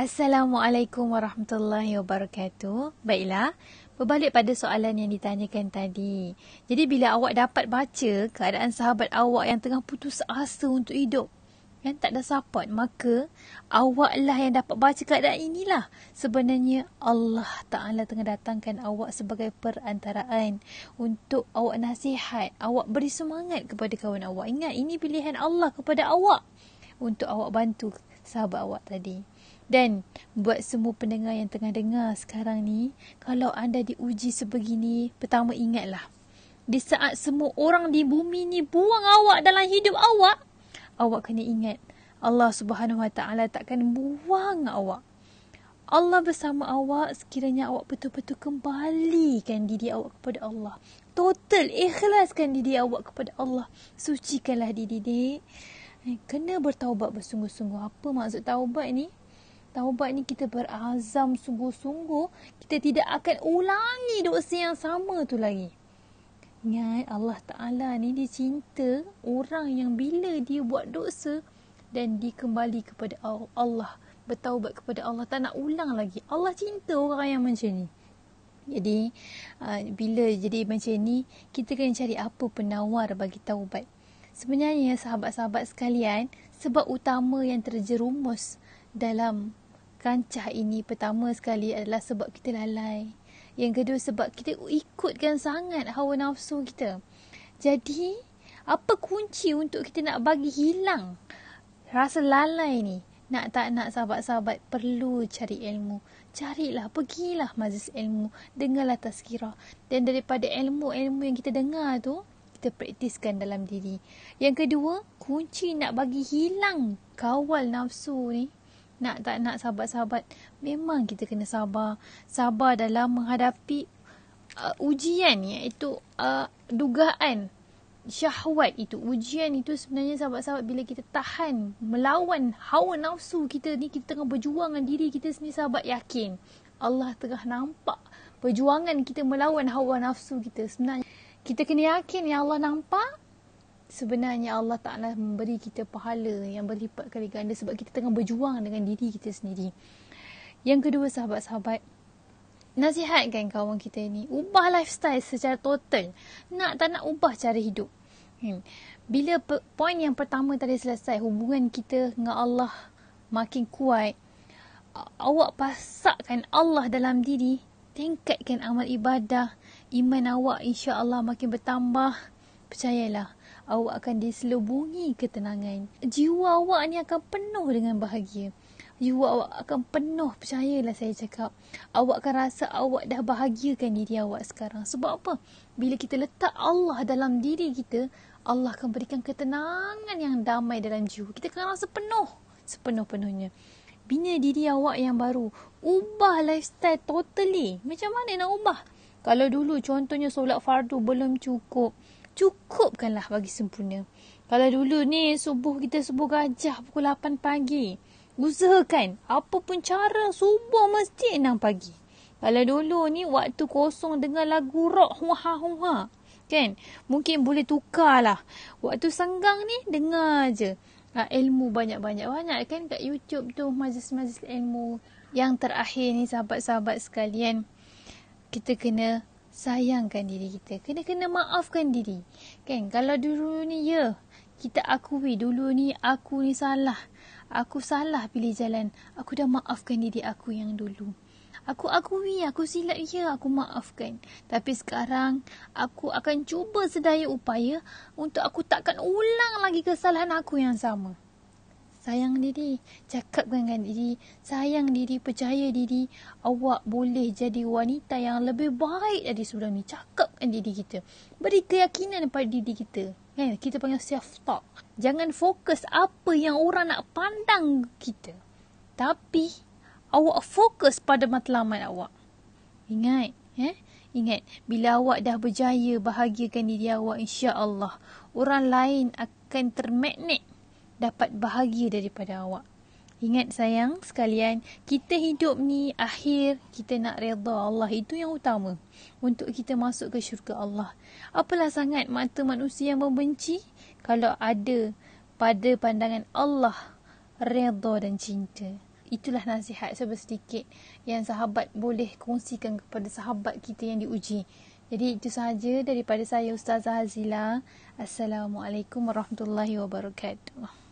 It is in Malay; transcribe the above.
Assalamualaikum warahmatullahi wabarakatuh. Baiklah, berbalik pada soalan yang ditanyakan tadi. Jadi bila awak dapat baca keadaan sahabat awak yang tengah putus asa untuk hidup, yang tak ada support, maka awaklah yang dapat baca keadaan inilah. Sebenarnya Allah Ta'ala tengah datangkan awak sebagai perantaraan untuk awak nasihat, awak beri semangat kepada kawan awak. Ingat, ini pilihan Allah kepada awak untuk awak bantu sahabat awak tadi. Dan buat semua pendengar yang tengah dengar sekarang ni, kalau anda diuji sebegini, pertama ingatlah. Di saat semua orang di bumi ni buang awak dalam hidup awak, awak kena ingat Allah Subhanahu Wa Taala takkan buang awak. Allah bersama awak sekiranya awak betul-betul kembalikan diri awak kepada Allah. Total ikhlaskan diri awak kepada Allah. Sucikanlah diri-diri. Eh, kena bertaubat bersungguh-sungguh. Apa maksud taubat ni? Taubat ni kita berazam sungguh-sungguh kita tidak akan ulangi dosa yang sama tu lagi. Ingat Allah Taala ni dia cinta orang yang bila dia buat dosa dan dia kembali kepada Allah, bertaubat kepada Allah tak nak ulang lagi. Allah cinta orang yang macam ni. Jadi ah, bila jadi macam ni, kita kena cari apa penawar bagi taubat. Sebenarnya sahabat-sahabat sekalian, sebab utama yang terjerumus dalam kancah ini pertama sekali adalah sebab kita lalai. Yang kedua sebab kita ikutkan sangat hawa nafsu kita. Jadi, apa kunci untuk kita nak bagi hilang rasa lalai ni? Nak tak nak sahabat-sahabat perlu cari ilmu. Carilah, pergilah majlis ilmu. Dengarlah tazkirah. Dan daripada ilmu-ilmu yang kita dengar tu, kita praktiskan dalam diri. Yang kedua, kunci nak bagi hilang kawal nafsu ni. Nak tak nak sahabat-sahabat, memang kita kena sabar. Sabar dalam menghadapi uh, ujian ni, iaitu uh, dugaan syahwat itu. Ujian itu sebenarnya sahabat-sahabat bila kita tahan, melawan hawa nafsu kita ni, kita tengah berjuang dengan diri kita sendiri sahabat yakin. Allah tengah nampak perjuangan kita melawan hawa nafsu kita sebenarnya kita kena yakin yang Allah nampak sebenarnya Allah Taala memberi kita pahala yang berlipat kali ganda sebab kita tengah berjuang dengan diri kita sendiri. Yang kedua sahabat-sahabat Nasihatkan kawan kita ini Ubah lifestyle secara total Nak tak nak ubah cara hidup hmm. Bila pe- poin yang pertama tadi selesai Hubungan kita dengan Allah Makin kuat Awak pasakkan Allah dalam diri Tingkatkan amal ibadah iman awak insya-Allah makin bertambah, percayalah awak akan diselubungi ketenangan. Jiwa awak ni akan penuh dengan bahagia. Jiwa awak akan penuh, percayalah saya cakap. Awak akan rasa awak dah bahagiakan diri awak sekarang. Sebab apa? Bila kita letak Allah dalam diri kita, Allah akan berikan ketenangan yang damai dalam jiwa. Kita akan rasa penuh, sepenuh-penuhnya. Bina diri awak yang baru. Ubah lifestyle totally. Macam mana nak ubah? Kalau dulu contohnya solat fardu belum cukup, cukupkanlah bagi sempurna. Kalau dulu ni subuh kita subuh gajah pukul 8 pagi. Usahakan apa pun cara subuh mesti 6 pagi. Kalau dulu ni waktu kosong dengar lagu rock huha huha. Kan? Mungkin boleh tukarlah. Waktu senggang ni dengar je. Ha, ah, ilmu banyak-banyak-banyak kan kat YouTube tu majlis-majlis ilmu. Yang terakhir ni sahabat-sahabat sekalian kita kena sayangkan diri kita. Kena kena maafkan diri. Kan? Kalau dulu ni ya, kita akui dulu ni aku ni salah. Aku salah pilih jalan. Aku dah maafkan diri aku yang dulu. Aku akui aku silap ya, aku maafkan. Tapi sekarang aku akan cuba sedaya upaya untuk aku takkan ulang lagi kesalahan aku yang sama sayang diri, cakap dengan diri, sayang diri, percaya diri, awak boleh jadi wanita yang lebih baik dari sebelum ni. Cakap dengan diri kita. Beri keyakinan kepada diri kita. Kan? Kita panggil self-talk. Jangan fokus apa yang orang nak pandang kita. Tapi, awak fokus pada matlamat awak. Ingat, eh? Ingat, bila awak dah berjaya bahagiakan diri awak, insya Allah orang lain akan termagnet dapat bahagia daripada awak. Ingat sayang sekalian, kita hidup ni akhir kita nak redha Allah. Itu yang utama untuk kita masuk ke syurga Allah. Apalah sangat mata manusia yang membenci kalau ada pada pandangan Allah redha dan cinta. Itulah nasihat sebesar sedikit yang sahabat boleh kongsikan kepada sahabat kita yang diuji. Jadi itu sahaja daripada saya Ustazah Hazila. Assalamualaikum warahmatullahi wabarakatuh.